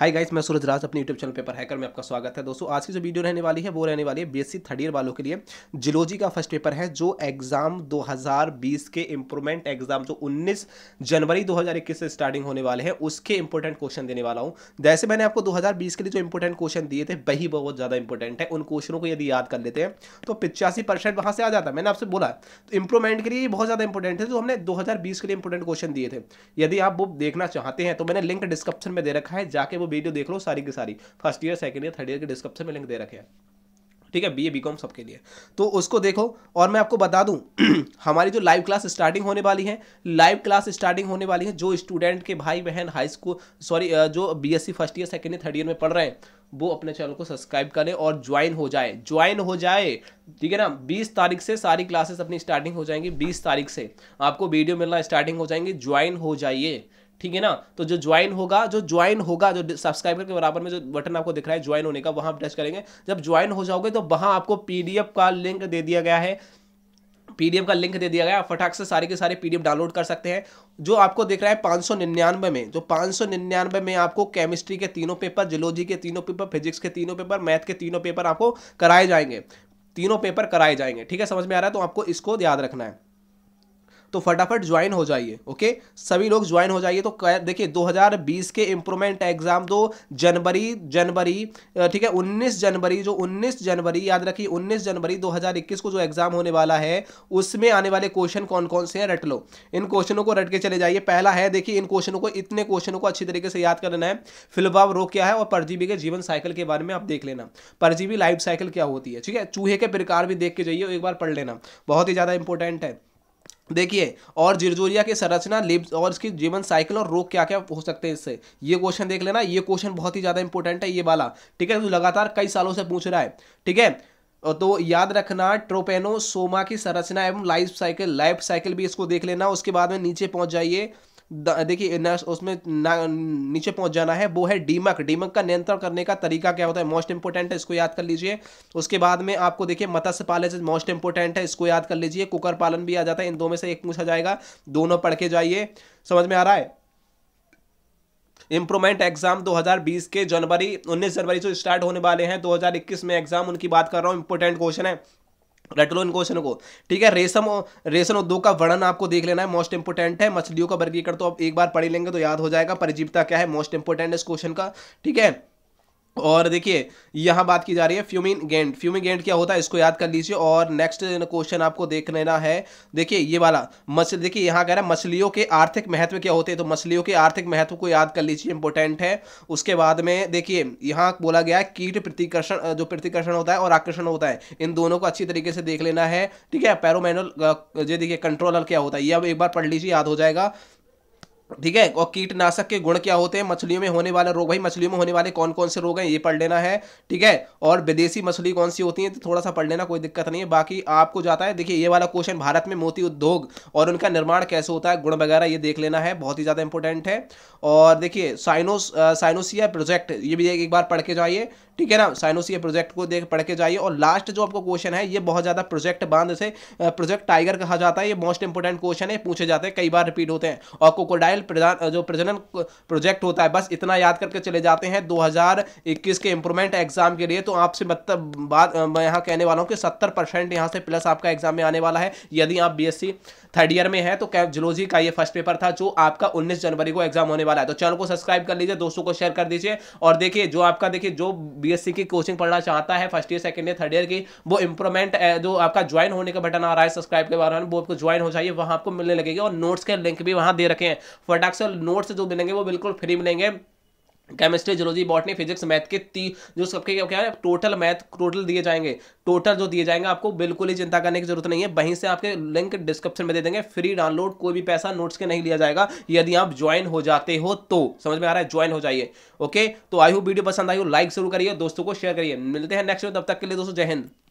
hi guys मैं सूरज राज अपने YouTube channel paper hacker में आपका स्वागत है दोस्तों आज की जो वीडियो रहने वाली है वो रहने वाली है बीएससी थर्ड ईयर वालों के लिए जियोलॉजी का फर्स्ट पेपर है जो एग्जाम 2020 के इंप्रूवमेंट एग्जाम जो 19 जनवरी 2021 से स्टार्टिंग होने वाले हैं उसके इंपॉर्टेंट क्वेश्चन देने वाला हूँ जैसे मैंने आपको दो के लिए जो इंपॉर्टेंट क्वेश्चन दिए थे वही बहुत ज़्यादा इंपॉर्टेंट है उन क्वेश्चनों को यदि याद कर लेते हैं तो पिचासी परसेंट वहाँ से आ जाता है मैंने आपसे बोला तो इंप्रूवमेंट के लिए बहुत ज़्यादा इंपॉर्टेंट है जो हमने दो के लिए इंपॉर्टेंट क्वेश्चन दिए थे यदि आप वो देखना चाहते हैं तो मैंने लिंक डिस्क्रिप्शन में दे रखा है जाके वो वो वीडियो देख लो सारी की सारी first year second year third year के डिस्क्रिप्शन में लिंक दे रखे हैं ठीक है बी ए बी कॉम सबके लिए तो उसको देखो और मैं आपको बता दूं हमारी जो लाइव क्लास स्टार्टिंग होने वाली है लाइव क्लास स्टार्टिंग होने वाली है जो स्टूडेंट के भाई बहन हाई स्कूल सॉरी जो BSc first year second year third year में पढ़ रहे हैं वो अपने चैनल को सब्सक्राइब करें और ज्वाइन हो जाए ज्वाइन हो जाए ठीक है ना 20 तारीख से सारी क्लासेस अपनी स्टार्टिंग हो जाएंगी 20 तारीख से आपको वीडियो मिलना स्टार्टिंग हो जाएंगी ज्वाइन हो जाइए ठीक है ना तो जो ज्वाइन होगा जो ज्वाइन होगा जो सब्सक्राइबर के बराबर में जो बटन आपको दिख रहा है ज्वाइन होने का वहां आप टच करेंगे जब ज्वाइन हो जाओगे तो वहां आपको पीडीएफ का लिंक दे दिया गया है पीडीएफ का लिंक दे दिया गया फटाक से सारे के सारे पीडीएफ डाउनलोड कर सकते हैं जो आपको दिख रहा है पाँच सौ निन्यानवे में जो पाँच सौ निन्यानवे में आपको केमिस्ट्री के तीनों पेपर जियोलॉजी के तीनों पेपर फिजिक्स के तीनों पेपर मैथ के तीनों पेपर आपको कराए जाएंगे तीनों पेपर कराए जाएंगे ठीक है समझ में आ रहा है तो आपको इसको याद रखना है तो फटाफट ज्वाइन हो जाइए ओके सभी लोग ज्वाइन हो जाइए तो देखिए 2020 के इंप्रूवमेंट एग्जाम दो जनवरी जनवरी ठीक है 19 जनवरी जो 19 जनवरी याद रखिए 19 जनवरी 2021 को जो एग्जाम होने वाला है उसमें आने वाले क्वेश्चन कौन कौन से हैं रट लो इन क्वेश्चनों को रट के चले जाइए पहला है देखिए इन क्वेश्चनों को इतने क्वेश्चनों को अच्छी तरीके से याद करना है फिलबाव रोग क्या है और परजीवी के जीवन साइकिल के बारे में आप देख लेना परजीवी लाइफ साइकिल क्या होती है ठीक है चूहे के प्रकार भी देख के जाइए एक बार पढ़ लेना बहुत ही ज़्यादा इंपॉर्टेंट है देखिए और जिरजोरिया की संरचना लिप्स और इसकी जीवन साइकिल और रोग क्या क्या हो सकते हैं इससे ये क्वेश्चन देख लेना ये क्वेश्चन बहुत ही ज़्यादा इंपॉर्टेंट है ये वाला ठीक है तो लगातार कई सालों से पूछ रहा है ठीक है तो याद रखना ट्रोपेनोसोमा की संरचना एवं लाइफ साइकिल लाइफ साइकिल भी इसको देख लेना उसके बाद में नीचे पहुंच जाइए देखिए उसमें नीचे पहुंच जाना है वो है डीमक डीमक का नियंत्रण करने का तरीका क्या होता है मोस्ट इंपोर्टेंट है इसको याद कर लीजिए उसके बाद में आपको देखिए मत्स्य पालन मोस्ट इंपोर्टेंट है इसको याद कर लीजिए कुकर पालन भी आ जाता है इन दोनों में से एक पूछा जाएगा दोनों पढ़ के जाइए समझ में आ रहा है इम्प्रूवमेंट एग्जाम 2020 के जनवरी 19 जनवरी से स्टार्ट होने वाले हैं 2021 में एग्जाम उनकी बात कर रहा हूँ इंपोर्टेंट क्वेश्चन है रट लो इन क्वेश्चन को ठीक है रेशम रेशम उद्योग का वर्णन आपको देख लेना है मोस्ट इंपोर्टेंट है मछलियों का वर्गीकरण तो आप एक बार पढ़ी लेंगे तो याद हो जाएगा परिजीवता क्या है मोस्ट इंपोर्टेंट इस क्वेश्चन का ठीक है और देखिए यहाँ बात की जा रही है फ्यूमिन गेंड फ्यूमिन गेंड क्या होता है इसको याद कर लीजिए और नेक्स्ट क्वेश्चन आपको देख लेना है देखिए ये वाला मछली देखिए यहाँ कह रहा है मछलियों के आर्थिक महत्व क्या होते हैं तो मछलियों के आर्थिक महत्व को याद कर लीजिए इंपॉर्टेंट है उसके बाद में देखिए यहाँ बोला गया है कीट प्रतिकर्षण जो प्रतिकर्षण होता है और आकर्षण होता है इन दोनों को अच्छी तरीके से देख लेना है ठीक है पैरोमैनुअल ये देखिए कंट्रोलर क्या होता है ये अब एक बार पढ़ लीजिए याद हो जाएगा ठीक है और कीटनाशक के गुण क्या होते हैं मछलियों में होने वाला रोग भाई मछलियों में होने वाले कौन कौन से रोग हैं ये पढ़ लेना है ठीक है और विदेशी मछली कौन सी होती है तो थोड़ा सा पढ़ लेना कोई दिक्कत नहीं है बाकी आपको जाता है देखिए ये वाला क्वेश्चन भारत में मोती उद्योग और उनका निर्माण कैसे होता है गुण वगैरह ये देख लेना है बहुत ही ज़्यादा इंपॉर्टेंट है और देखिए साइनोस साइनोसिया प्रोजेक्ट ये भी एक बार पढ़ के जाइए ठीक है ना साइनोसिया प्रोजेक्ट को देख पढ़ के जाइए और लास्ट जो आपको क्वेश्चन है ये बहुत ज़्यादा प्रोजेक्ट बांध से प्रोजेक्ट टाइगर कहा जाता है ये मोस्ट इंपॉर्टेंट क्वेश्चन है पूछे जाते हैं कई बार रिपीट होते हैं और कोकोडाइल मिसाइल जो प्रजनन प्रोजेक्ट होता है बस इतना याद करके चले जाते हैं 2021 के इंप्रूवमेंट एग्जाम के लिए तो आपसे मतलब बात मैं यहाँ कहने वाला हूँ कि सत्तर परसेंट यहाँ से प्लस आपका एग्जाम में आने वाला है यदि आप बी थर्ड ईयर में है तो जुलोजी का ये फर्स्ट पेपर था जो आपका उन्नीस जनवरी को एग्जाम होने वाला है तो चैनल को सब्सक्राइब कर लीजिए दोस्तों को शेयर कर दीजिए और देखिए जो आपका देखिए जो बीएससी की कोचिंग पढ़ना चाहता है first year second year third year की वो इंप्रूवमेंट जो आपका ज्वाइन होने का बटन आ रहा है सब्सक्राइब के बारे में वो आपको ज्वाइन हो जाइए वहां आपको मिलने लगेगी और नोट्स के लिंक भी वहां दे रखे हैं फटाक से नोट्स जो मिलेंगे वो बिल्कुल फ्री मिलेंगे chemistry zoology botany physics math के ती जो सबके क्या क्या है टोटल मैथ टोटल दिए जाएंगे टोटल जो दिए जाएंगे आपको बिल्कुल ही चिंता करने की जरूरत नहीं है वहीं से आपके लिंक डिस्क्रिप्शन में दे देंगे फ्री डाउनलोड कोई भी पैसा नोट्स के नहीं लिया जाएगा यदि आप ज्वाइन हो जाते हो तो समझ में आ रहा है ज्वाइन हो जाइए ओके तो आई हो वीडियो पसंद आई हो लाइक जरूर करिए दोस्तों को शेयर करिए मिलते हैं नेक्स्ट तब तक के लिए दोस्तों जय हिंद